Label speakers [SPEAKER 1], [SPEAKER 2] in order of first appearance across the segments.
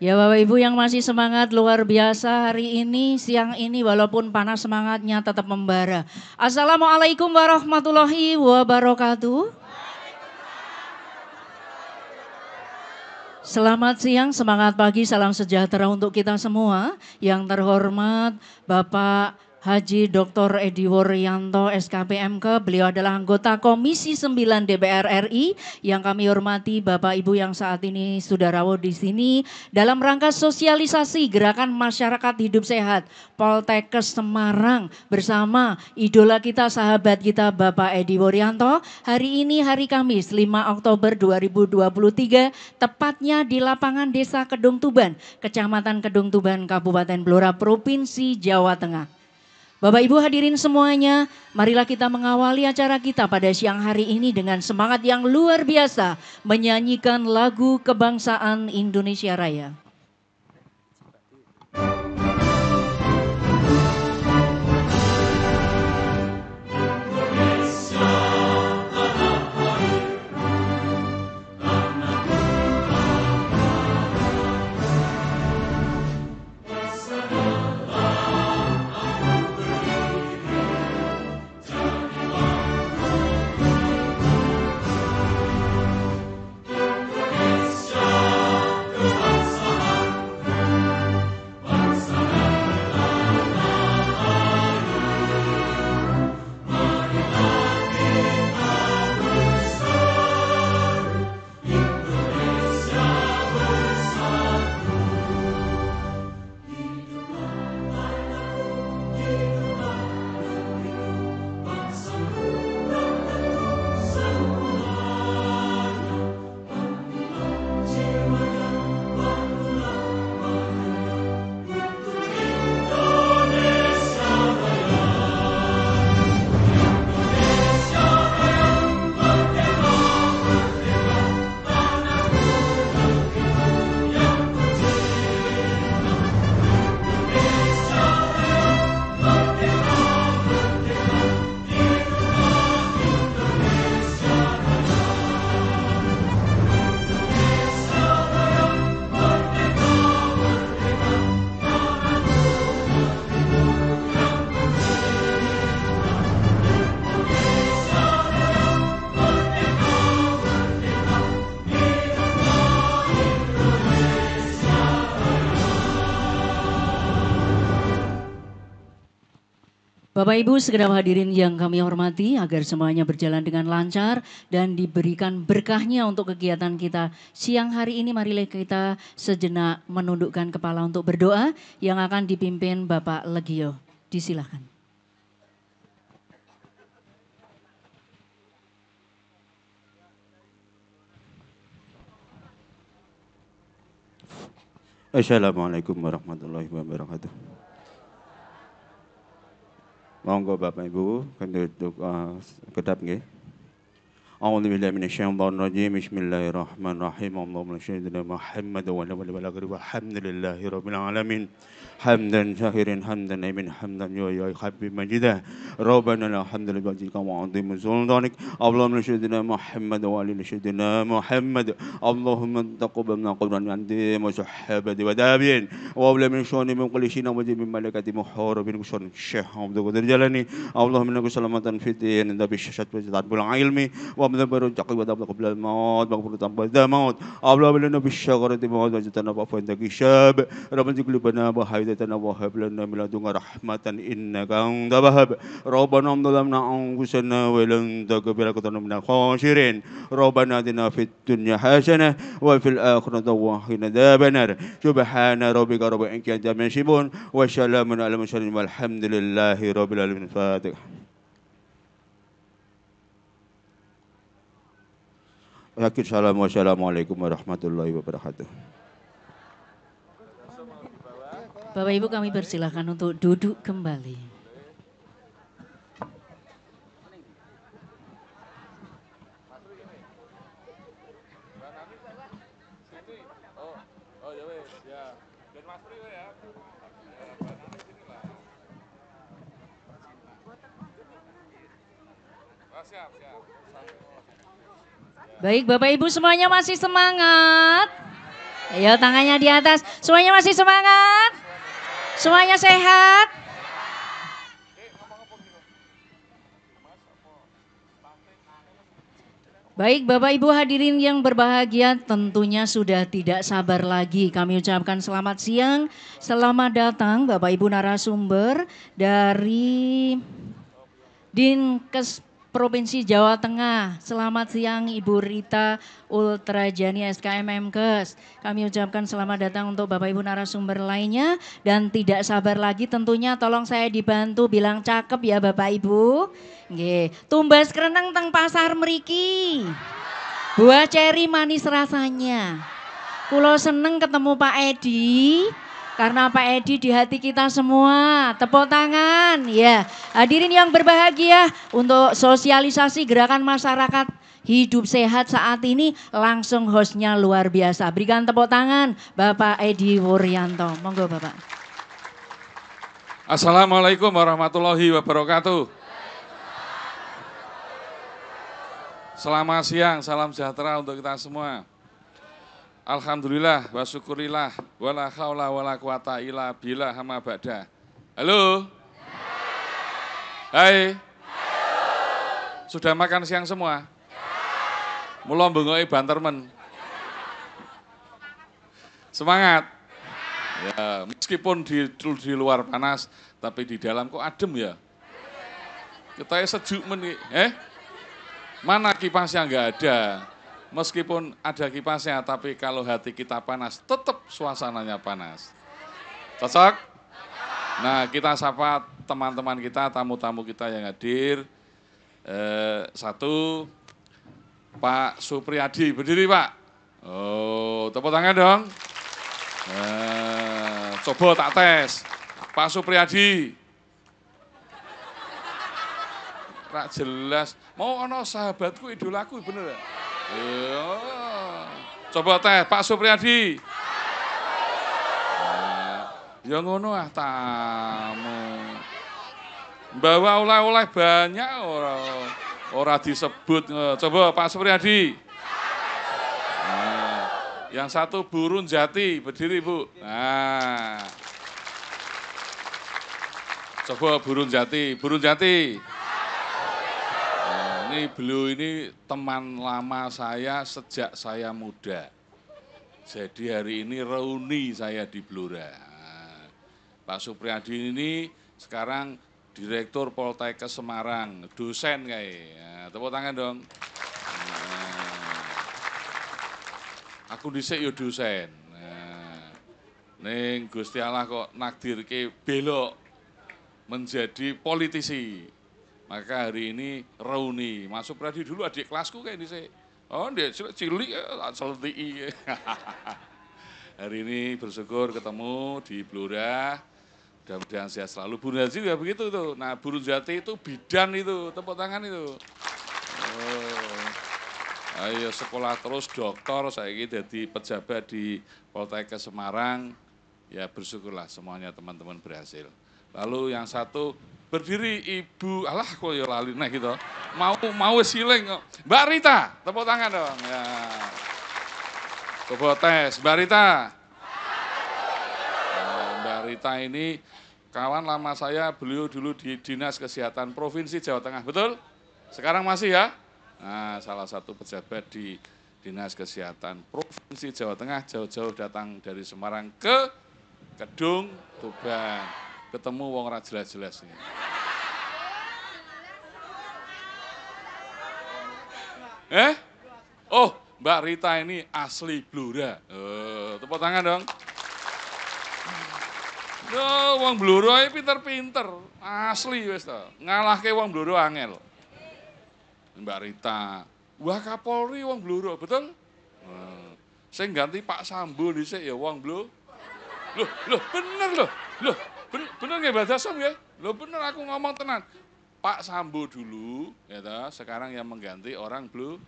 [SPEAKER 1] Ya Bapak Ibu yang masih semangat luar biasa hari ini, siang ini walaupun panas semangatnya tetap membara. Assalamualaikum warahmatullahi wabarakatuh. Selamat siang, semangat pagi, salam sejahtera untuk kita semua. Yang terhormat Bapak Haji Dr. Edi Wuryanto SKPMK. Beliau adalah anggota Komisi 9 DPR RI yang kami hormati Bapak Ibu yang saat ini sudah rawat di sini dalam rangka sosialisasi gerakan masyarakat hidup sehat Poltekkes Semarang bersama idola kita sahabat kita Bapak Edi Wuryanto. Hari ini hari Kamis 5 Oktober 2023 tepatnya di lapangan Desa Kedung Tuban, Kecamatan Kedung Tuban, Kabupaten Blora, Provinsi Jawa Tengah. Bapak Ibu hadirin semuanya, marilah kita mengawali acara kita pada siang hari ini dengan semangat yang luar biasa menyanyikan lagu kebangsaan Indonesia Raya. Bapak Ibu segera hadirin yang kami hormati agar semuanya berjalan dengan lancar dan diberikan berkahnya untuk kegiatan kita. Siang hari ini marilah kita sejenak menundukkan kepala untuk berdoa yang akan dipimpin Bapak Legio. Disilahkan.
[SPEAKER 2] Assalamualaikum warahmatullahi wabarakatuh. Monggo Bapak Ibu penduduk uh, kedap nggih. A'udzu billahi minasyaitonir rajim. Bismillahirrahmanirrahim. Allahumma shalli ala Muhammad wa ala alihi wa sahbihi wa alamin. حمدا شاكرا حمدا من حمدا يا يا يحب مجيدا ربنا لا حمد لجلالك وعظيم سلطانك اللهم سيدنا محمد وعلى سيدنا محمد اللهم انتقب من قبر عندي وصحابة ودابين وأولى من شأن من كل شيء وجه من ملكة محور من شون الشيخ عبد القادر جلاني اللهم لك سلامة في الدين دبي الشاشات وزاد العلم ومن برجعك ودابك قبل الموت مغفور ذنب الموت اللهم لنا بالشغرة موت وجدنا بأفوندك الشاب ربنا قلوبنا بحيد موعدتنا وهب لنا من لدنك رحمة إنك أنت الوهاب ربنا ظلمنا أنفسنا ولن تغفر لنا من الخاسرين ربنا آتنا في الدنيا حسنة وفي الآخرة وقنا عذاب النار سبحان ربك رب العزة عما يصفون وسلام على المرسلين والحمد لله رب العالمين فاتح Akhir salam wassalamualaikum warahmatullahi wabarakatuh.
[SPEAKER 1] Bapak Ibu kami persilahkan untuk duduk kembali. Baik Bapak Ibu semuanya masih semangat. Ayo tangannya di atas. Semuanya masih semangat. Semuanya sehat? Baik, Bapak Ibu hadirin yang berbahagia, tentunya sudah tidak sabar lagi. Kami ucapkan selamat siang, selamat datang Bapak Ibu narasumber dari Dinkes Provinsi Jawa Tengah. Selamat siang Ibu Rita Ultrajani SKM KES. Kami ucapkan selamat datang untuk Bapak Ibu narasumber lainnya dan tidak sabar lagi tentunya tolong saya dibantu bilang cakep ya Bapak Ibu. Nggih, tumbas kerenang teng pasar meriki. Buah ceri manis rasanya. Kulo seneng ketemu Pak Edi. Karena Pak Edi di hati kita semua. Tepuk tangan. Ya, hadirin yang berbahagia untuk sosialisasi gerakan masyarakat hidup sehat saat ini langsung hostnya luar biasa. Berikan tepuk tangan Bapak Edi Wuryanto. Monggo Bapak.
[SPEAKER 3] Assalamualaikum warahmatullahi wabarakatuh. Selamat siang, salam sejahtera untuk kita semua. Alhamdulillah wa syukurillah wala haula wala quwata illa billah hama ba'da. Halo? Hai. Sudah makan siang semua? Ya. Mula bengoi bantermen. Semangat. Ya, meskipun di, di luar panas, tapi di dalam kok adem ya? Kita sejuk men, eh? Mana kipasnya nggak ada? Meskipun ada kipasnya, tapi kalau hati kita panas, tetap suasananya panas. Cocok? Nah, kita sapa teman-teman kita, tamu-tamu kita yang hadir. Eh, satu, Pak Supriyadi. Berdiri, Pak. Oh, tepuk tangan dong. Eh, coba tak tes. Pak Supriyadi. Rak jelas. Mau ono sahabatku idolaku bener ya? Iya. Coba teh Pak Supriyadi. Ya, ya ngono ah tamu. Bawa oleh-oleh banyak ora ora disebut. Coba Pak Supriyadi. Nah, yang satu burun jati berdiri Bu. Nah. Coba burun jati, burun jati. Ini beliau ini teman lama saya sejak saya muda. Jadi hari ini reuni saya di Blora. Nah, Pak Supriyadi ini sekarang Direktur Poltekkes Semarang, dosen kayak. Nah, tepuk tangan dong. Nah, aku dhisik yo dosen. Neng Gusti Allah kok nakdir ke belok menjadi politisi. Maka hari ini reuni, masuk berarti dulu adik kelasku kayak ini saya. Oh, dia cilik eh, tak seleti. hari ini bersyukur ketemu di Blora. Mudah-mudahan sehat selalu. Bu Nazi juga begitu tuh. Nah, Bu Jati itu bidan itu, tepuk tangan itu. Oh. Ayo sekolah terus dokter, saya ini jadi pejabat di Poltekkes Semarang. Ya bersyukurlah semuanya teman-teman berhasil. Lalu yang satu berdiri ibu Allah kok ya lali nah gitu mau mau siling Mbak Rita tepuk tangan dong ya tepuk tes Mbak Rita nah, Mbak Rita ini kawan lama saya beliau dulu di dinas kesehatan provinsi Jawa Tengah betul sekarang masih ya nah salah satu pejabat di dinas kesehatan provinsi Jawa Tengah jauh-jauh datang dari Semarang ke Kedung Tuban ketemu wong ra jelas-jelas. Eh? Oh, Mbak Rita ini asli Blora. Oh, tepuk tangan dong. Yo, oh, wong Blora iki pinter-pinter, asli wis to. Ngalahke wong Blora angel. Mbak Rita, Wah Kapolri wong Blora, betul? Eh, Saya ganti Pak Sambo sini ya uang Blu, Loh, loh bener loh. Loh, Ben, bener nggih Mbak Dasom ya lo bener aku ngomong tenang. Pak Sambo dulu, ya gitu, sekarang yang mengganti orang blue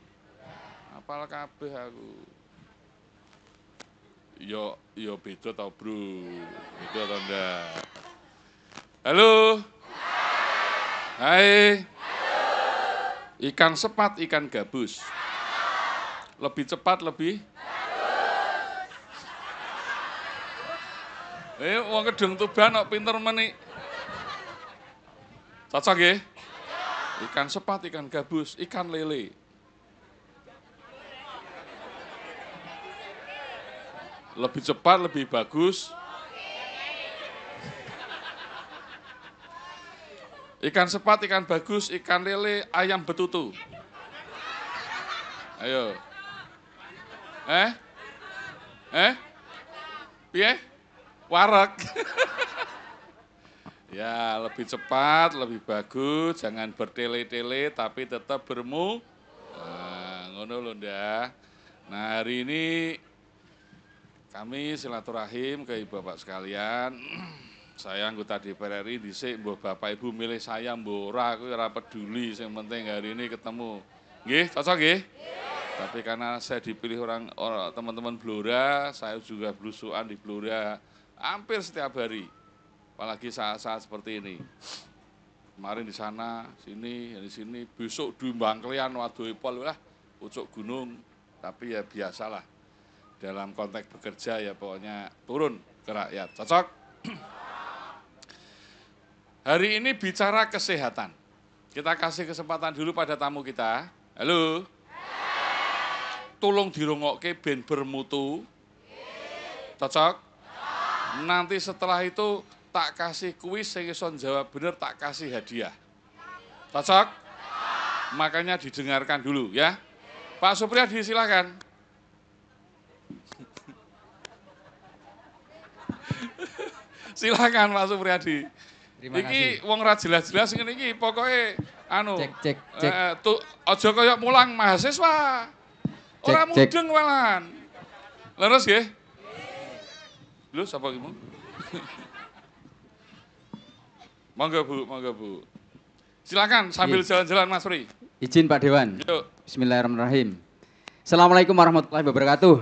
[SPEAKER 3] apal kabeh aku. Yo yo beda tau bro, beda tau ndak? Halo. Hai. Ikan sepat, ikan gabus. Lebih cepat, lebih Eh, uang gedung tuh banyak pinter meni. Cocok nggih? Ya? Ikan sepat, ikan gabus, ikan lele. Lebih cepat, lebih bagus. Ikan sepat, ikan bagus, ikan lele, ayam betutu. Ayo. Eh? Eh? Piye? warak. ya, lebih cepat, lebih bagus, jangan bertele-tele tapi tetap bermu. Nah, ngono lho dah. Nah, hari ini kami silaturahim ke Ibu Bapak sekalian. Saya anggota DPR RI dhisik mbah Bapak Ibu milih saya mbah ora aku ora peduli, yang penting hari ini ketemu. Nggih, cocok nggih? Iya. Tapi karena saya dipilih orang teman-teman Blora, saya juga Blusuan di Blora hampir setiap hari apalagi saat-saat seperti ini kemarin di sana sini di sini besok di waduh ipol lah pucuk gunung tapi ya biasalah dalam konteks bekerja ya pokoknya turun ke rakyat cocok hari ini bicara kesehatan kita kasih kesempatan dulu pada tamu kita halo tulung dirungokke ben bermutu cocok Nanti setelah itu tak kasih kuis sing iso jawab bener tak kasih hadiah. Cocok? Makanya didengarkan dulu ya. Pak Supriyadi silakan. silakan Pak Supriyadi. Terima iki wong ra jelas-jelas ngene iki pokoke anu cek cek cek eh, tu, aja kaya mulang mahasiswa.
[SPEAKER 2] Ora mudeng
[SPEAKER 3] walan. Leres nggih? Lu siapa kamu? Mangga Bu, Mangga Bu. Silakan sambil iya. jalan-jalan Mas Pri.
[SPEAKER 4] Izin Pak Dewan. Bismillahirrahmanirrahim. Assalamualaikum warahmatullahi wabarakatuh.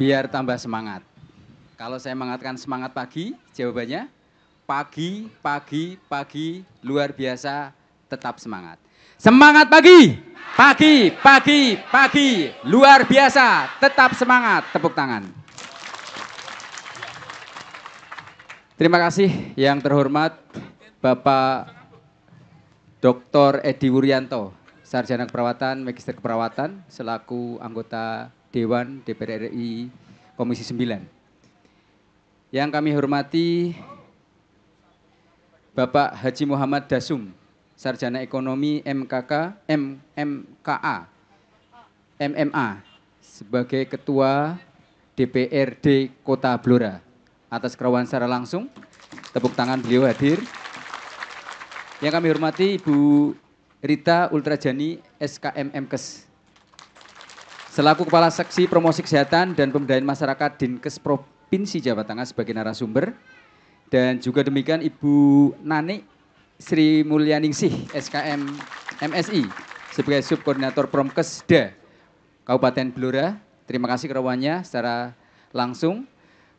[SPEAKER 4] Biar tambah semangat. Kalau saya mengatakan semangat pagi, jawabannya pagi, pagi, pagi, luar biasa, tetap semangat. Semangat pagi. Pagi, pagi, pagi. Luar biasa. Tetap semangat. Tepuk tangan. Terima kasih yang terhormat Bapak Dr. Edi Wuryanto, Sarjana Keperawatan, Magister Keperawatan, selaku anggota Dewan DPR RI Komisi 9. Yang kami hormati Bapak Haji Muhammad Dasum, sarjana ekonomi MKK MMKA MMA sebagai ketua DPRD Kota Blora atas kerawan secara langsung tepuk tangan beliau hadir yang kami hormati Ibu Rita Ultrajani SKM MKes selaku Kepala Seksi Promosi Kesehatan dan Pemberdayaan Masyarakat Dinkes Provinsi Jawa Tengah sebagai narasumber dan juga demikian Ibu Nani Sri Mulyaningsih SKM MSI sebagai subkoordinator Promkesda Kabupaten Blora. Terima kasih kerawannya secara langsung.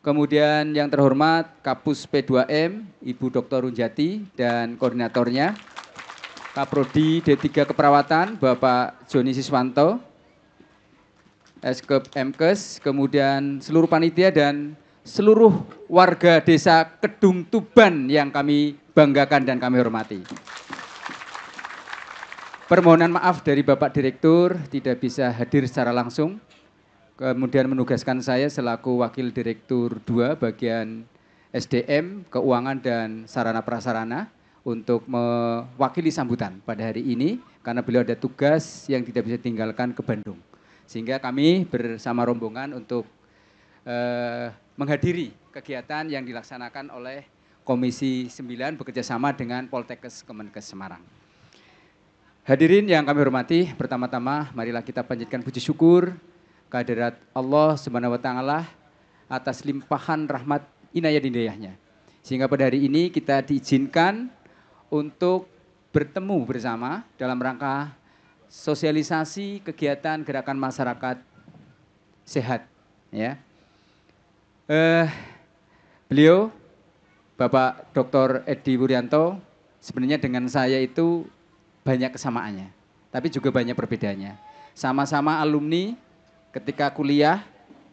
[SPEAKER 4] Kemudian yang terhormat Kapus P2M Ibu Dr. Runjati dan koordinatornya Kaprodi D3 Keperawatan Bapak Joni Siswanto, SKP MKES, kemudian seluruh panitia dan seluruh warga desa Kedung Tuban yang kami banggakan dan kami hormati. Permohonan maaf dari Bapak Direktur tidak bisa hadir secara langsung. Kemudian menugaskan saya selaku Wakil Direktur 2 bagian SDM, Keuangan dan Sarana Prasarana untuk mewakili sambutan pada hari ini karena beliau ada tugas yang tidak bisa tinggalkan ke Bandung. Sehingga kami bersama rombongan untuk eh, menghadiri kegiatan yang dilaksanakan oleh Komisi 9 bekerjasama dengan Poltekkes Kemenkes Semarang. Hadirin yang kami hormati, pertama-tama marilah kita panjatkan puji syukur kehadirat Allah Subhanahu wa taala atas limpahan rahmat inayah hidayahnya. Sehingga pada hari ini kita diizinkan untuk bertemu bersama dalam rangka sosialisasi kegiatan gerakan masyarakat sehat ya Eh, beliau, Bapak Dr. Edi Wuryanto, sebenarnya dengan saya itu banyak kesamaannya, tapi juga banyak perbedaannya. Sama-sama alumni ketika kuliah,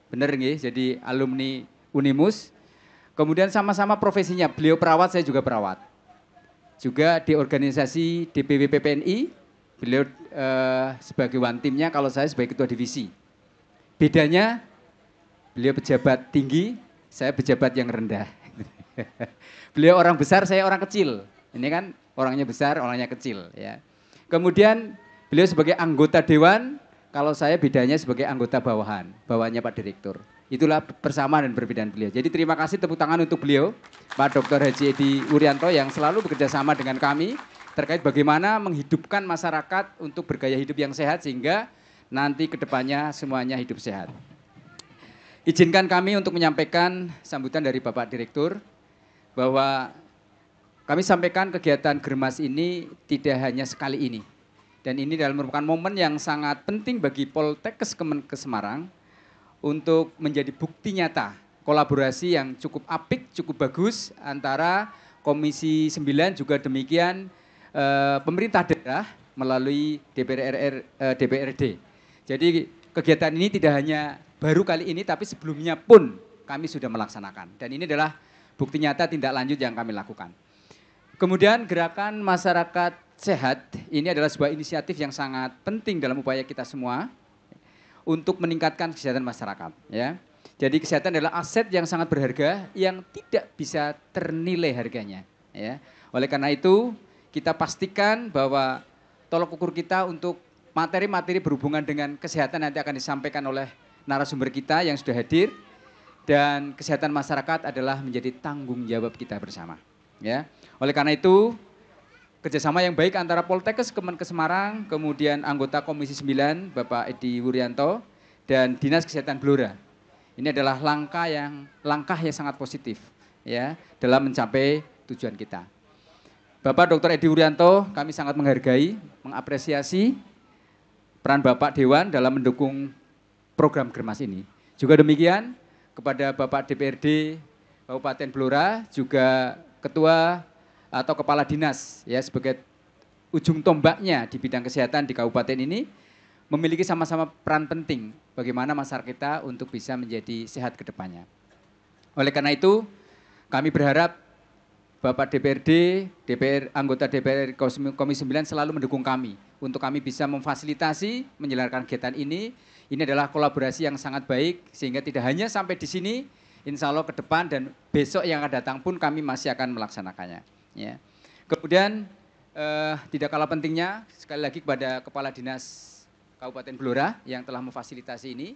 [SPEAKER 4] benar nggih, jadi alumni Unimus. Kemudian sama-sama profesinya, beliau perawat, saya juga perawat. Juga di organisasi DPW PPNI, beliau eh, sebagai one timnya, kalau saya sebagai ketua divisi. Bedanya Beliau pejabat tinggi, saya pejabat yang rendah. Beliau orang besar, saya orang kecil. Ini kan orangnya besar, orangnya kecil ya. Kemudian beliau sebagai anggota dewan, kalau saya bedanya sebagai anggota bawahan, bawahnya Pak Direktur. Itulah persamaan dan perbedaan beliau. Jadi terima kasih tepuk tangan untuk beliau, Pak Dr. Haji Edi Urianto yang selalu bekerja sama dengan kami terkait bagaimana menghidupkan masyarakat untuk bergaya hidup yang sehat sehingga nanti kedepannya semuanya hidup sehat. Izinkan kami untuk menyampaikan sambutan dari Bapak Direktur bahwa kami sampaikan kegiatan Germas ini tidak hanya sekali ini. Dan ini dalam merupakan momen yang sangat penting bagi Poltekkes Kemenkes Semarang untuk menjadi bukti nyata kolaborasi yang cukup apik, cukup bagus antara Komisi 9 juga demikian eh, pemerintah daerah melalui DPR RR, eh, DPRD. Jadi kegiatan ini tidak hanya baru kali ini tapi sebelumnya pun kami sudah melaksanakan. Dan ini adalah bukti nyata tindak lanjut yang kami lakukan. Kemudian gerakan masyarakat sehat ini adalah sebuah inisiatif yang sangat penting dalam upaya kita semua untuk meningkatkan kesehatan masyarakat. Ya. Jadi kesehatan adalah aset yang sangat berharga yang tidak bisa ternilai harganya. Ya. Oleh karena itu kita pastikan bahwa tolok ukur kita untuk materi-materi berhubungan dengan kesehatan nanti akan disampaikan oleh narasumber kita yang sudah hadir dan kesehatan masyarakat adalah menjadi tanggung jawab kita bersama. Ya. Oleh karena itu, kerjasama yang baik antara Poltekkes Kemenkes Semarang, kemudian anggota Komisi 9 Bapak Edi Wuryanto dan Dinas Kesehatan Blora. Ini adalah langkah yang langkah yang sangat positif ya dalam mencapai tujuan kita. Bapak Dr. Edi Wuryanto, kami sangat menghargai, mengapresiasi peran Bapak Dewan dalam mendukung program Germas ini. Juga demikian kepada Bapak DPRD Kabupaten Blora juga ketua atau kepala dinas ya sebagai ujung tombaknya di bidang kesehatan di kabupaten ini memiliki sama-sama peran penting bagaimana masyarakat kita untuk bisa menjadi sehat ke depannya. Oleh karena itu, kami berharap Bapak DPRD, DPR anggota DPR Komisi 9 selalu mendukung kami untuk kami bisa memfasilitasi menyelenggarakan kegiatan ini. Ini adalah kolaborasi yang sangat baik sehingga tidak hanya sampai di sini, insya Allah ke depan dan besok yang akan datang pun kami masih akan melaksanakannya. Ya. Kemudian eh, tidak kalah pentingnya sekali lagi kepada Kepala Dinas Kabupaten Blora yang telah memfasilitasi ini.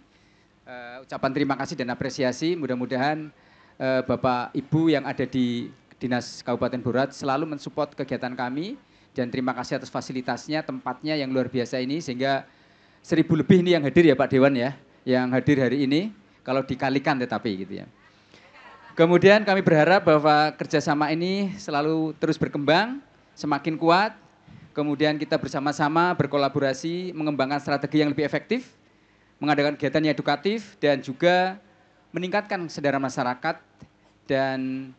[SPEAKER 4] Eh, ucapan terima kasih dan apresiasi. Mudah-mudahan eh, Bapak Ibu yang ada di dinas Kabupaten Borat selalu mensupport kegiatan kami dan terima kasih atas fasilitasnya, tempatnya yang luar biasa ini sehingga seribu lebih ini yang hadir ya Pak Dewan ya, yang hadir hari ini kalau dikalikan tetapi gitu ya. Kemudian kami berharap bahwa kerjasama ini selalu terus berkembang, semakin kuat, kemudian kita bersama-sama berkolaborasi mengembangkan strategi yang lebih efektif, mengadakan kegiatan yang edukatif dan juga meningkatkan kesadaran masyarakat dan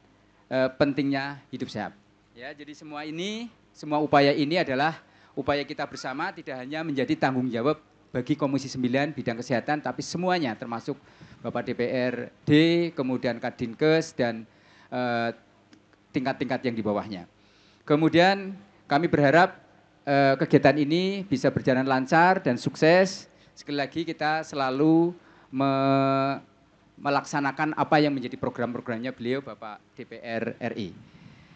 [SPEAKER 4] eh, pentingnya hidup sehat. Ya, jadi semua ini, semua upaya ini adalah upaya kita bersama tidak hanya menjadi tanggung jawab bagi Komisi 9 bidang kesehatan tapi semuanya termasuk Bapak DPRD, kemudian Kadinkes dan tingkat eh, tingkat-tingkat yang di bawahnya. Kemudian kami berharap eh, kegiatan ini bisa berjalan lancar dan sukses. Sekali lagi kita selalu me melaksanakan apa yang menjadi program-programnya beliau Bapak DPR RI.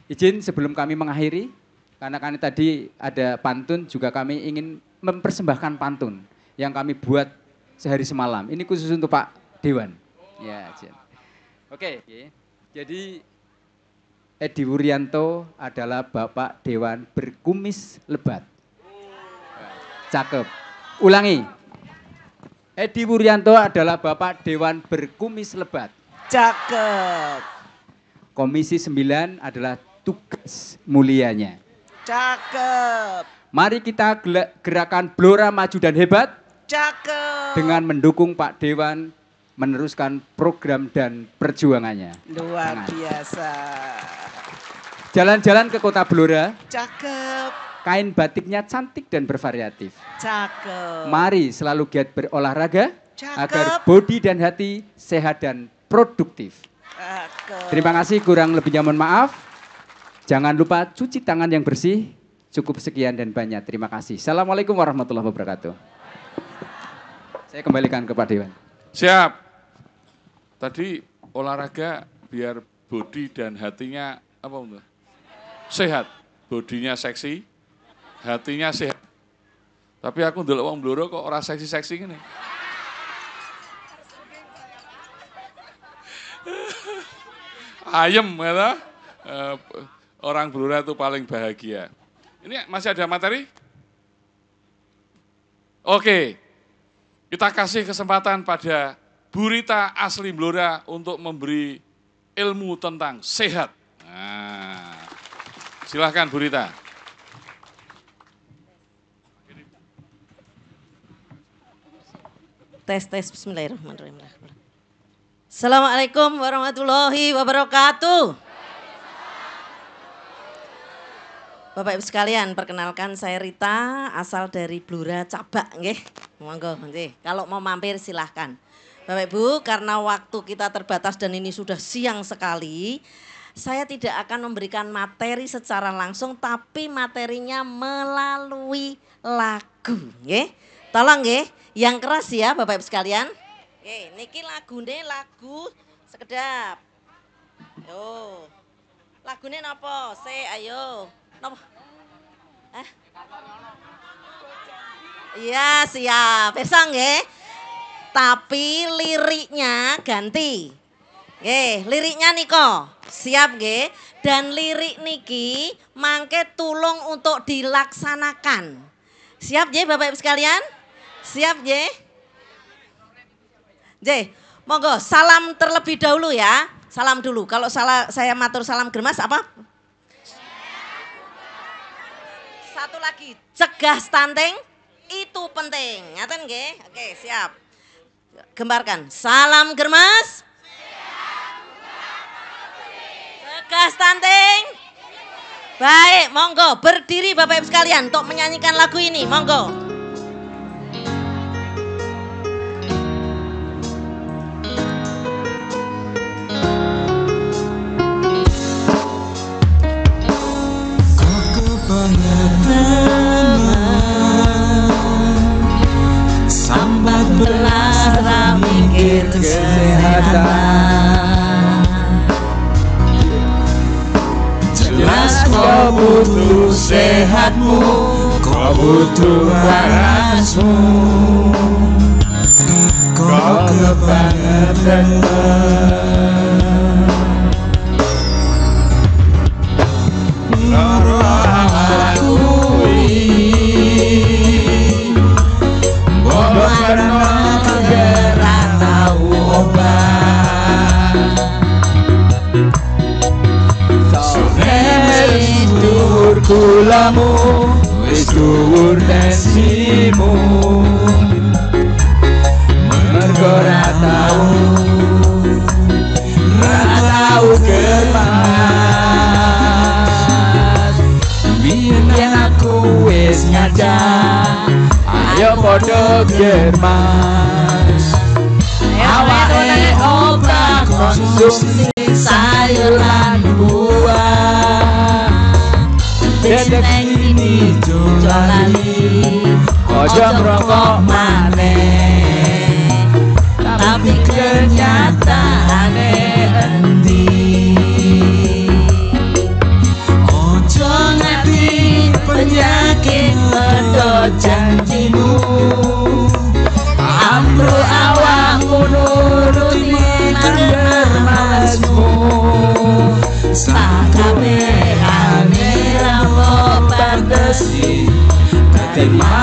[SPEAKER 4] Izin sebelum kami mengakhiri, karena kami tadi ada pantun, juga kami ingin mempersembahkan pantun yang kami buat sehari semalam. Ini khusus untuk Pak Dewan. Ya, izin. Oke, jadi Edi Wuryanto adalah Bapak Dewan berkumis lebat. Cakep. Ulangi, Edi Wuryanto adalah Bapak Dewan Berkumis Lebat.
[SPEAKER 5] Cakep.
[SPEAKER 4] Komisi 9 adalah tugas mulianya.
[SPEAKER 5] Cakep.
[SPEAKER 4] Mari kita gerakan Blora Maju dan Hebat.
[SPEAKER 5] Cakep.
[SPEAKER 4] Dengan mendukung Pak Dewan meneruskan program dan perjuangannya.
[SPEAKER 5] Luar biasa.
[SPEAKER 4] Jalan-jalan ke kota Blora.
[SPEAKER 5] Cakep.
[SPEAKER 4] Kain batiknya cantik dan bervariatif.
[SPEAKER 5] Cakep.
[SPEAKER 4] Mari selalu giat berolahraga Cakep. agar body dan hati sehat dan produktif. Cakep. Terima kasih, kurang lebihnya mohon maaf. Jangan lupa cuci tangan yang bersih. Cukup sekian dan banyak. Terima kasih. Assalamualaikum warahmatullahi wabarakatuh. Saya kembalikan ke Pak Dewan.
[SPEAKER 3] Siap. Tadi olahraga biar body dan hatinya apa untuk? sehat. Bodinya seksi, hatinya sehat. Tapi aku ndelok wong Blora kok orang seksi-seksi ngene. Ayem, ya eh, orang Blora itu paling bahagia. Ini masih ada materi? Oke, kita kasih kesempatan pada Burita asli Blora untuk memberi ilmu tentang sehat. Silahkan Bu Rita.
[SPEAKER 5] Tes, tes, bismillahirrahmanirrahim. Assalamualaikum warahmatullahi wabarakatuh. Bapak Ibu sekalian, perkenalkan saya Rita, asal dari Blora Cabak nggih. Monggo nggih. Kalau mau mampir silahkan. Bapak Ibu, karena waktu kita terbatas dan ini sudah siang sekali, saya tidak akan memberikan materi secara langsung tapi materinya melalui lagu nggih. Tolong ya? yang keras ya Bapak Ibu sekalian. Nggih, niki lagune lagu sekedap. Yo. Lagune napa? Se ayo. Napa? Eh? Iya, siap. Pesan nggih. Tapi liriknya ganti. Oke, liriknya niko. Siap ge? Dan lirik niki mangke tulung untuk dilaksanakan. Siap nggih Bapak Ibu sekalian? Siap nggih? Nggih, monggo salam terlebih dahulu ya. Salam dulu. Kalau salah saya matur salam germas apa? Satu lagi, cegah stunting itu penting. Ngaten nggih? Oke, siap. Gembarkan. Salam germas. Tegas Baik, monggo berdiri Bapak Ibu sekalian untuk menyanyikan lagu ini, monggo.
[SPEAKER 1] Sambat
[SPEAKER 5] belas mikir kesehatan Kau butuh sehatmu Kau butuh warasmu
[SPEAKER 2] Kau kebangetanmu
[SPEAKER 1] kulamu wis
[SPEAKER 4] dhuwur tesimu mergo ra tau ra tau kemas biyen aku wis ngajak ayo padha kermas
[SPEAKER 5] awake ora konsumsi sayuran
[SPEAKER 1] buah neng ini
[SPEAKER 5] jolani
[SPEAKER 2] Ojo ngerokok
[SPEAKER 5] maneh Tapi kenyataane endi Ojo ngerti penyakit Ojo janjimu Amru awakmu nuruti Tanda Sampai hermano.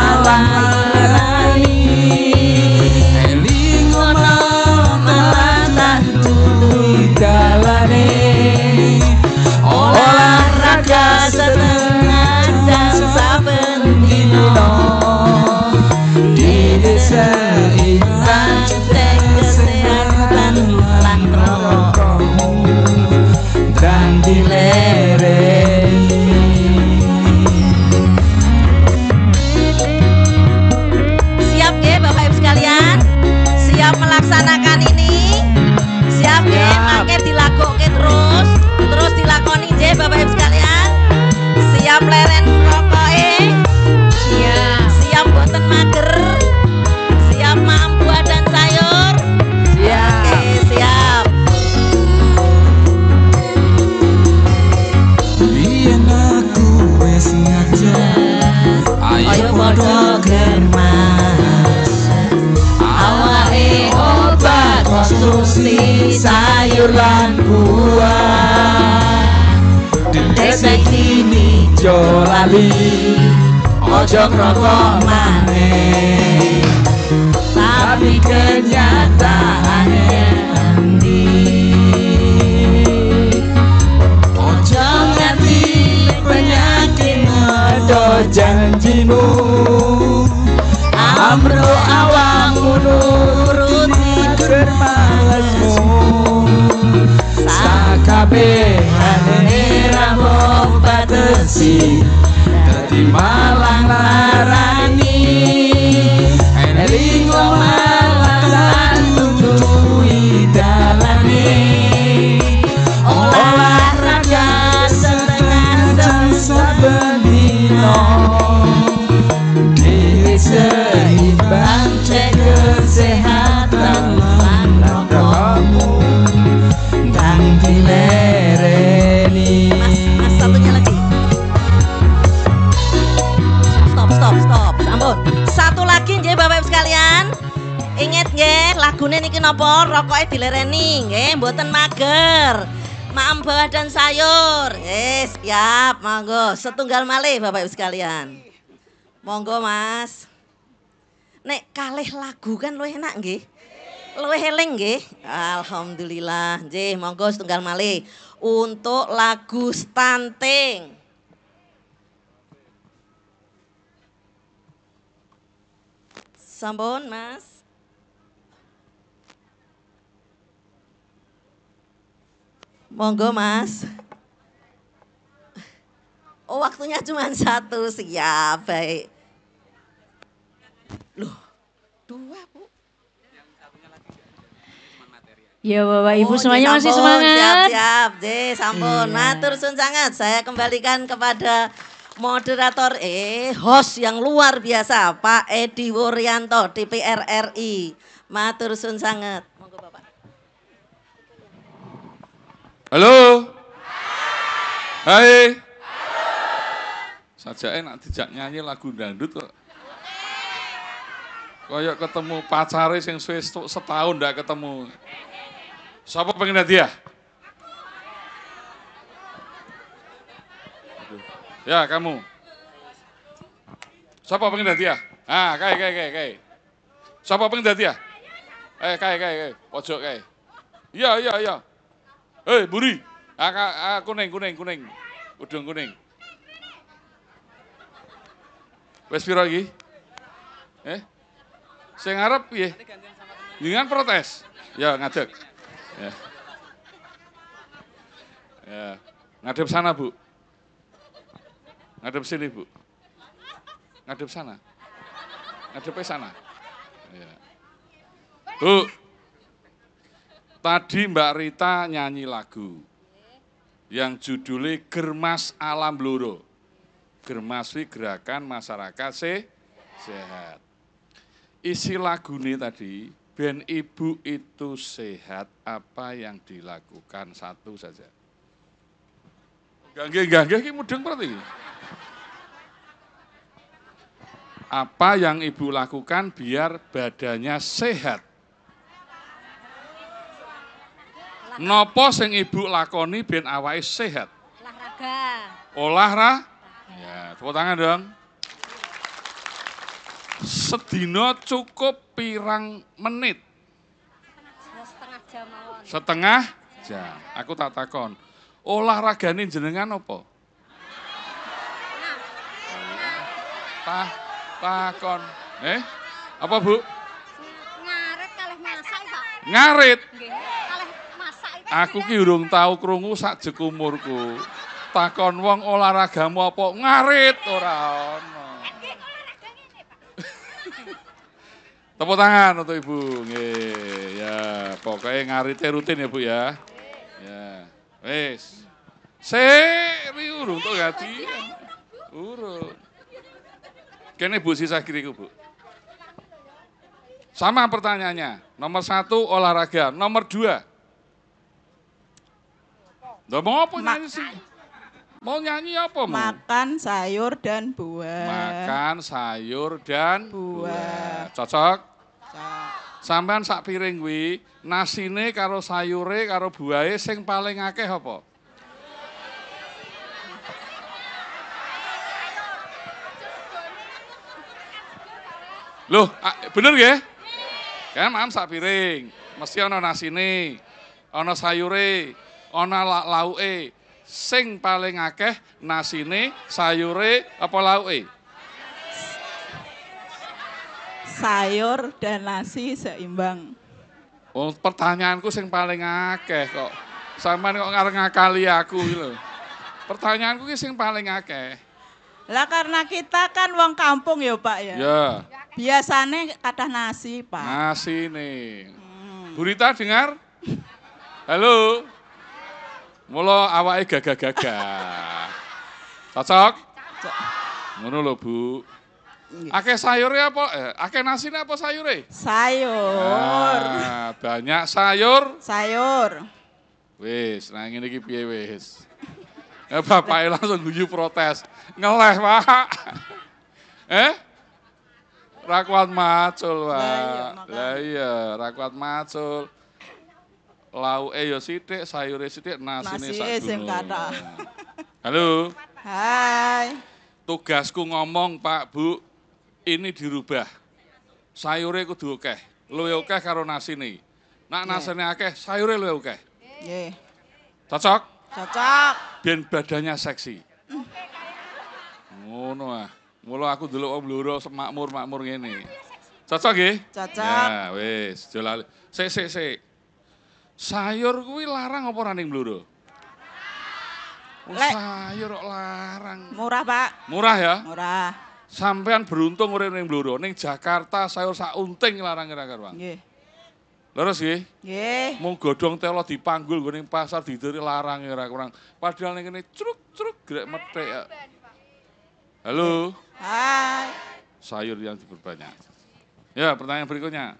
[SPEAKER 5] Pokoknya dilereni nggih mboten mager Maam buah dan sayur eh siap monggo setunggal malih Bapak Ibu sekalian monggo Mas nek kalih lagu kan lu enak nggih lu eling nggih alhamdulillah nggih monggo setunggal malih untuk lagu stunting Sambon, Mas. Monggo Mas. Oh waktunya cuma satu, siap, baik. Loh, dua Bu. Ya Bapak Ibu oh, semuanya masih semangat. Siap, siap. Deh, sampun. Iya. Matur sun sangat. Saya kembalikan kepada moderator eh host yang luar biasa Pak Edi Wuryanto DPR RI. Matur sun sangat.
[SPEAKER 3] Halo? Hai. Saja enak dijak nyanyi lagu dangdut kok. Kayak ketemu pacare yang suwe setahun ndak ketemu. Siapa pengen hadiah? Ya? ya, kamu. Siapa pengen ya? Ah, kai kai kai kai. Siapa pengen ya? Eh, kai kai kai, pojok kai. Iya, iya, iya. Hei, buri. Ah, ah, ah, kuning, kuning, kuning. Udung kuning. Wes piro iki? Eh? saya ngarep piye? Dengan protes. Ya ngadeg. Ya. ya. Ngadep sana, Bu. Ngadep sini, Bu. Ngadep sana. ngadep sana. Ya. Bu, Tadi Mbak Rita nyanyi lagu yang judulnya Germas Alam Bloro. Germas gerakan masyarakat se sehat. Isi lagu ini tadi, ben ibu itu sehat apa yang dilakukan satu saja. Gangge gangge ki mudeng berarti. Apa yang ibu lakukan biar badannya sehat? Nopo sing ibu lakoni ben awake sehat?
[SPEAKER 1] Olahraga.
[SPEAKER 3] Olahraga. Ya, tepuk tangan dong. Sedino cukup pirang menit.
[SPEAKER 5] Setengah jam.
[SPEAKER 3] Setengah jam. Aku tak takon. Olahragane jenengan apa? Tah takon. Eh? Apa, Bu? Ngarit kalih masak, Pak. Ngarit. Aku ki urung tau krungu jek umurku. Takon wong olahragamu apa? Ngarit ora ono. Tepuk tangan untuk Ibu. Nggih, ya pokoknya ngarite rutin ya Bu ya. Ya. Wis. serius urung tuh ganti. Ya, urung. Kene Bu sisa kiriku Bu. Sama pertanyaannya. Nomor satu olahraga. Nomor dua Nggak mau apa nyanyi
[SPEAKER 5] sih? Mau nyanyi apa mau? Makan sayur dan buah. Makan
[SPEAKER 3] sayur dan buah. Cocok? Cocok. Sampean sak piring kuwi nasine karo sayure karo buahe sing paling akeh apa? Loh, ah, bener nggih? Kan maam sak piring, mesti ana nasine, ana sayure, ana lak lauke. Sing paling akeh nasine, sayure apa lauke?
[SPEAKER 5] Sayur dan nasi seimbang.
[SPEAKER 3] Oh, pertanyaanku sing paling akeh kok. Sampeyan kok ngareng ngakali aku lho.
[SPEAKER 5] Pertanyaanku ki sing paling akeh. Lah karena kita kan wong kampung ya, Pak ya. Ya. Biasanya kata nasi, Pak.
[SPEAKER 3] Nasi nih. Hmm. Burita dengar? Halo. Mula awake gagah-gagah. Cocok? Cocok. Ngono lho, Bu. Akeh sayurnya apa? Eh, akeh nasine apa sayure? Sayur. Nah, banyak sayur. Sayur. Wis, nah ngene iki piye wis? Ya bapaknya langsung guyu protes. Ngeleh, Pak. eh? rakwat macul, Pak. Lah iya, iya rakuan macul lau e eh, yo ya sithik, sayure sithik, nasine sak Halo.
[SPEAKER 1] Hai.
[SPEAKER 3] Tugasku ngomong, Pak, Bu, ini dirubah. Sayure kudu akeh. Luwih akeh karo nasine. Nak nasine akeh, sayure lu akeh. Nggih. Cocok? Cocok. Ben badannya seksi. Ngono ah. Mula aku dulu om loro semakmur makmur gini. Cocok ya? Cocok. Ya, wis, jolali. Sik sik sik. Sayur kuwi larang apa ora ning Blora?
[SPEAKER 1] Oh, sayur kok larang. Murah, Pak.
[SPEAKER 3] Murah ya? Murah. Sampean beruntung urip ning Blora. Ning Jakarta sayur sak unting larang kira-kira, Bang. Nggih. Leres nggih? Nggih. Mung godhong telo dipanggul nggo ning pasar diteri larang ora kurang. Padahal ning kene cruk-cruk grek metik. Halo.
[SPEAKER 5] Hai.
[SPEAKER 3] Sayur yang diperbanyak. Ya, pertanyaan berikutnya.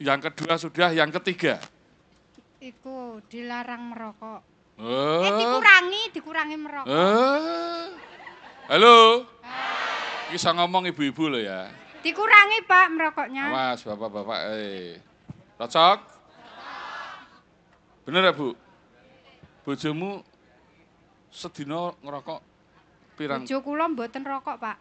[SPEAKER 3] Yang kedua sudah, yang ketiga
[SPEAKER 1] iku dilarang merokok. Oh. Eh dikurangi, dikurangi merokok. Oh.
[SPEAKER 3] Halo. Ini saya ngomong ibu-ibu lo ya.
[SPEAKER 1] Dikurangi Pak merokoknya.
[SPEAKER 3] Mas bapak-bapak. Eh. Cocok? Bener ya Bu? Bojomu sedino ngerokok pirang? Bojo
[SPEAKER 1] kula mboten rokok Pak.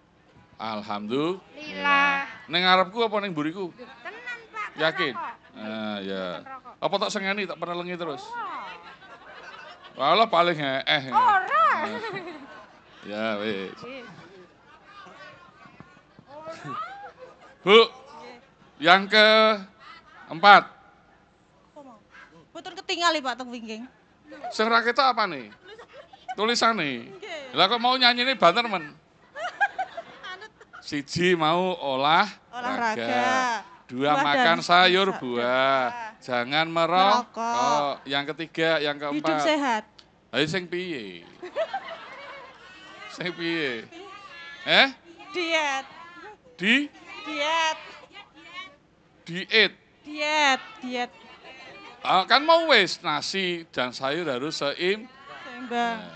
[SPEAKER 1] Alhamdulillah.
[SPEAKER 3] Neng ngarepku apa neng buriku?
[SPEAKER 1] Tenan Pak. Yakin? Rokok.
[SPEAKER 3] Ah, ya. Apa tak sengeni tak pernah lengi terus?
[SPEAKER 1] Oh.
[SPEAKER 3] Walah paling ya, eh. eh. Ora. Iya. Ya wis. Iya. Bu, yang ke empat.
[SPEAKER 1] Betul ketinggal Pak Tung Wingking. Sing ra ketok
[SPEAKER 3] apa nih? Tulisane. Lah kok mau nyanyi ini banter men. Siji mau olah
[SPEAKER 1] olahraga.
[SPEAKER 3] Dua buah makan sayur buah. buah. Jangan merokok. Oh, Yang ketiga, yang keempat. Hidup sehat. Ayo sing piye? sing piye? Eh? Diet. Di? Diet. Diet. Diet, diet. Oh, kan mau wis nasi dan sayur harus seim.
[SPEAKER 1] Seimbang. Nah.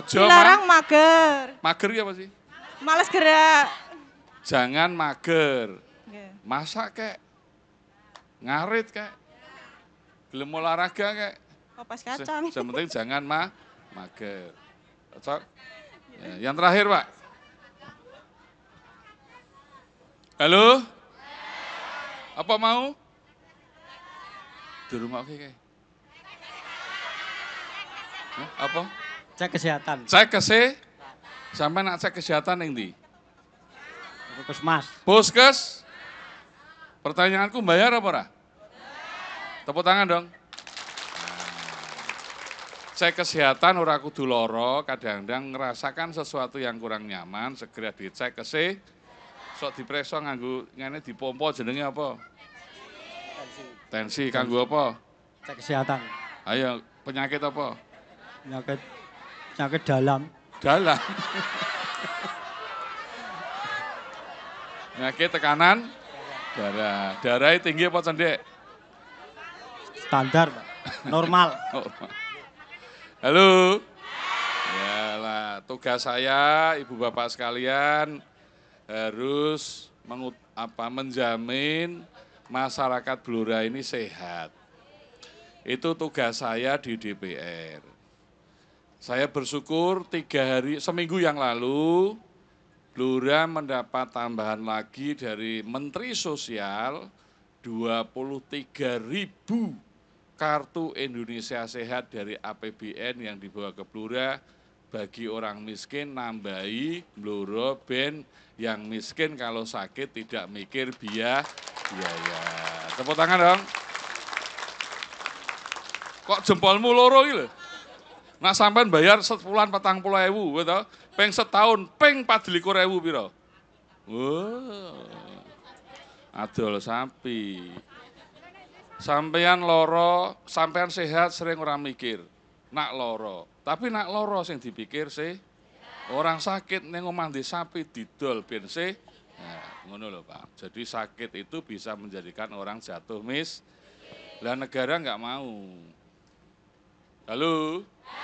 [SPEAKER 3] Ojo dilarang
[SPEAKER 1] mager.
[SPEAKER 3] Mager ya apa sih?
[SPEAKER 5] Males gerak.
[SPEAKER 3] Jangan mager. Masak kek. Ngarit kek. belum olahraga kek.
[SPEAKER 1] Kopas kacang. Yang
[SPEAKER 3] penting jangan ma mager. Cocok? Iya. Ya. Yang terakhir, Pak. Halo? Apa mau? Di rumah oke, kek. Apa? Cek kesehatan. Cek kesehatan. Sampai nak cek kesehatan yang di? Puskesmas. Puskes? Pertanyaanku bayar apa ora? Tepuk tangan dong. Nah, cek kesehatan ora kudu loro, kadang-kadang ngerasakan sesuatu yang kurang nyaman, segera dicek kese. Sok dipreso nganggo ngene dipompa jenenge apa? Tensi. Tensi kanggo apa? Cek kesehatan. Ayo, penyakit apa?
[SPEAKER 2] Penyakit penyakit dalam. Dalam.
[SPEAKER 3] Penyakit tekanan
[SPEAKER 2] darah.
[SPEAKER 3] darah tinggi apa cendek?
[SPEAKER 2] Standar, Normal. Normal.
[SPEAKER 3] Halo. Ya lah, tugas saya Ibu Bapak sekalian harus mengut, apa menjamin masyarakat Blora ini sehat. Itu tugas saya di DPR. Saya bersyukur tiga hari, seminggu yang lalu Blora mendapat tambahan lagi dari Menteri Sosial 23.000 kartu Indonesia Sehat dari APBN yang dibawa ke Blora bagi orang miskin nambahi Blora Ben yang miskin kalau sakit tidak mikir biaya biaya. Iya. Tepuk tangan dong. Kok jempolmu loro gitu? Nak sampean bayar sebulan petang pulau ewu, betul? Peng setahun, peng empat likur ewu, biro. Wow. Adol sapi. Sampean loro, sampean sehat sering orang mikir. Nak loro. Tapi nak loro sing dipikir sih. Orang sakit neng di sapi didol ben sih. Nah, ngono loh Pak. Jadi sakit itu bisa menjadikan orang jatuh mis. dan negara nggak mau. Halo? Halo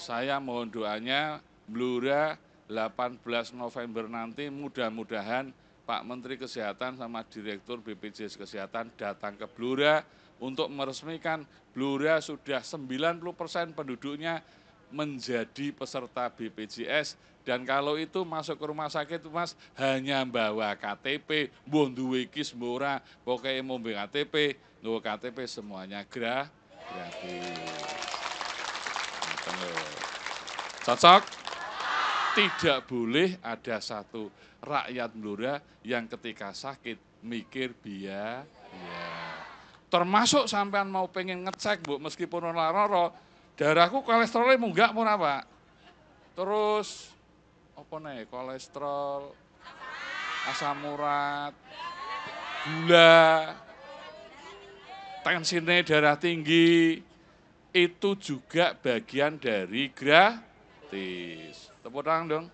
[SPEAKER 3] saya mohon doanya Blura 18 November nanti mudah-mudahan Pak Menteri Kesehatan sama Direktur BPJS Kesehatan datang ke Blora untuk meresmikan Blora sudah 90% penduduknya menjadi peserta BPJS dan kalau itu masuk ke rumah sakit Mas hanya bawa KTP, mbuh duwe iki mbora, pokoke KTP, nggo KTP semuanya gratis. Cocok? Tidak boleh ada satu rakyat Blora yang ketika sakit mikir biaya. Iya. Termasuk sampean mau pengen ngecek, Bu, meskipun ora roro, darahku kolesterolnya munggak pun apa Terus apa nih kolesterol, asam urat, gula, tensinya darah tinggi, itu juga bagian dari gratis. Tepuk tangan dong.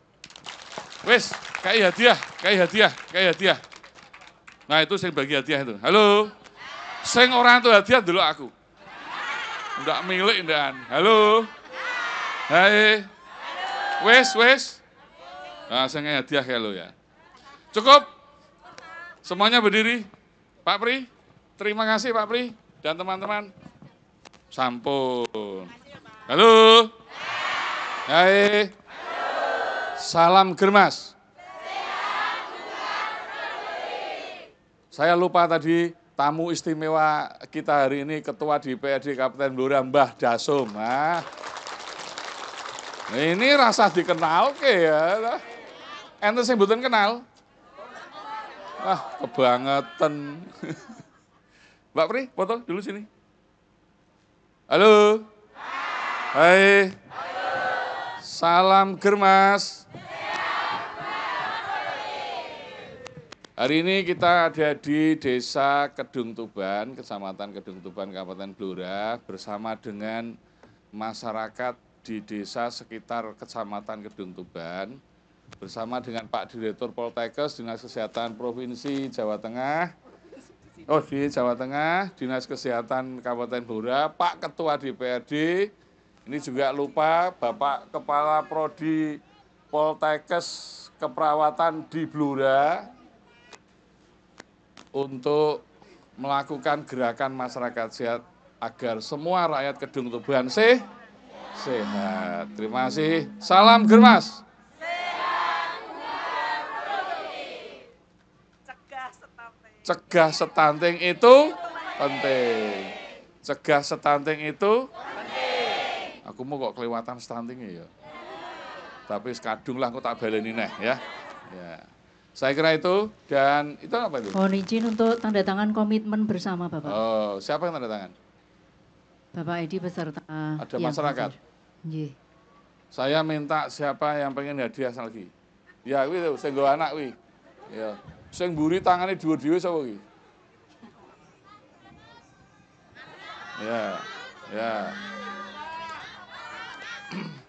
[SPEAKER 3] Wes, kayak hadiah, kayak hadiah, kayak hadiah. Nah itu saya bagi hadiah itu. Halo, saya orang itu hadiah dulu aku. Enggak milik dan. Halo, hai. Wes, wes. Nah, saya sing hadiah halo ya. Cukup. Semuanya berdiri. Pak Pri, terima kasih Pak Pri dan teman-teman. Sampun. Halo. Hai. Salam germas. Saya lupa tadi tamu istimewa kita hari ini ketua DPRD e Kabupaten Blora Mbah Dasum. Nah. Ini rasa dikenal ke ya. Ente sing mboten kenal? Wah, kebangetan. Mbak Pri, foto dulu sini. Halo. Hai. Halo. Salam germas. Hari ini kita ada di Desa Kedung Tuban, Kecamatan Kedung Tuban, Kabupaten Blora, bersama dengan masyarakat di desa sekitar Kecamatan Kedung Tuban, bersama dengan Pak Direktur Poltekes Dinas Kesehatan Provinsi Jawa Tengah, Oh di Jawa Tengah, Dinas Kesehatan Kabupaten Blora, Pak Ketua DPRD, ini juga lupa Bapak Kepala Prodi Poltekes Keperawatan di Blora untuk melakukan gerakan masyarakat sehat agar semua rakyat Kedung tubuhan sih sehat. Terima kasih. Salam germas. Cegah stunting itu penting. Cegah stunting itu penting. Aku mau kok kelewatan stunting ya, ya. Tapi sekadung lah aku tak baleni neh ya. Ya. Saya kira itu dan itu apa itu? Mohon
[SPEAKER 1] izin untuk tanda tangan komitmen bersama Bapak.
[SPEAKER 3] Oh, siapa yang tanda tangan?
[SPEAKER 1] Bapak Edi beserta ada masyarakat. Nggih.
[SPEAKER 3] Saya minta siapa yang pengen hadiah lagi. Ya, saya sing anak wi. Ya. Sing mburi tangane dhuwur-dhuwur sapa iki? Ya. Ya.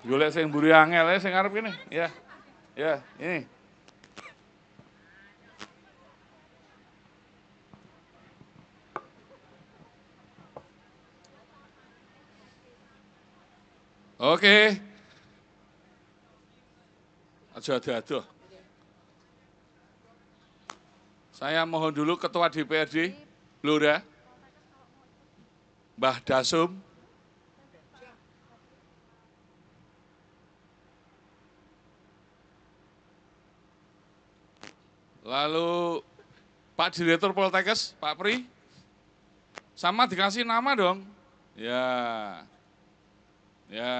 [SPEAKER 3] Golek sing mburi angel sing ngarep kene. Ya. Ya, ini. Oke. Okay. Aja ada ado saya mohon dulu Ketua DPRD, Lura, Mbah Dasum, Lalu Pak Direktur Poltekes Pak Pri, sama dikasih nama dong. Ya, ya.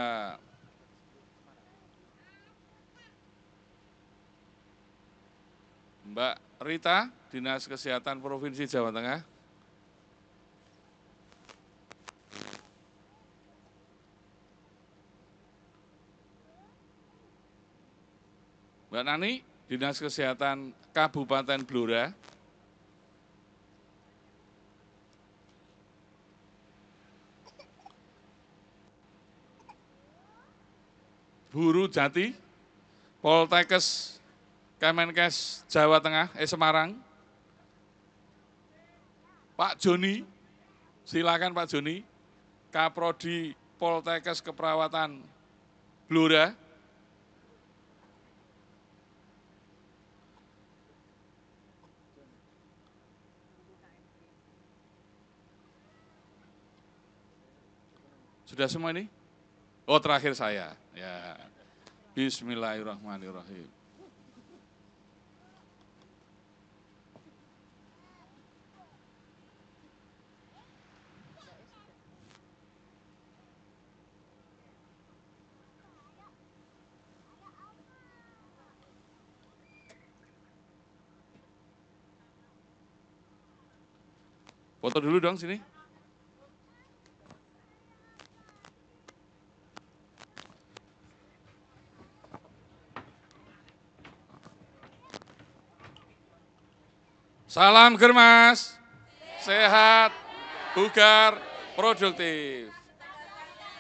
[SPEAKER 3] Mbak Rita, Dinas Kesehatan Provinsi Jawa Tengah. Mbak Nani, Dinas Kesehatan Kabupaten Blora. Buru Jati, Poltekes Kemenkes Jawa Tengah, eh Semarang. Pak Joni, silakan Pak Joni, Kaprodi Poltekes Keperawatan Blora. Sudah semua ini? Oh terakhir saya. Ya. Bismillahirrahmanirrahim. Foto dulu dong sini. Salam germas, sehat, bugar, produktif.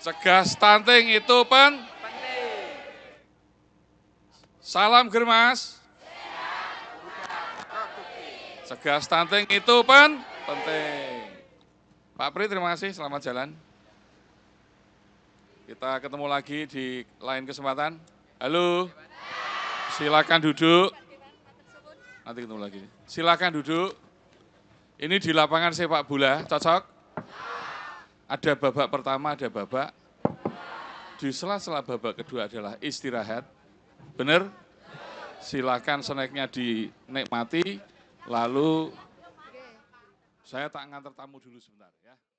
[SPEAKER 3] Cegah stunting itu pen. Salam germas. Sehat, bugar, produktif. Cegah stunting itu pen penting. Pak Pri terima kasih, selamat jalan. Kita ketemu lagi di lain kesempatan. Halo, silakan duduk. Nanti ketemu lagi. Silakan duduk. Ini di lapangan sepak bola, cocok? Ada babak pertama, ada babak. Di sela-sela babak kedua adalah istirahat. Benar? Silakan snacknya dinikmati, lalu saya tak ngantar tamu dulu sebentar ya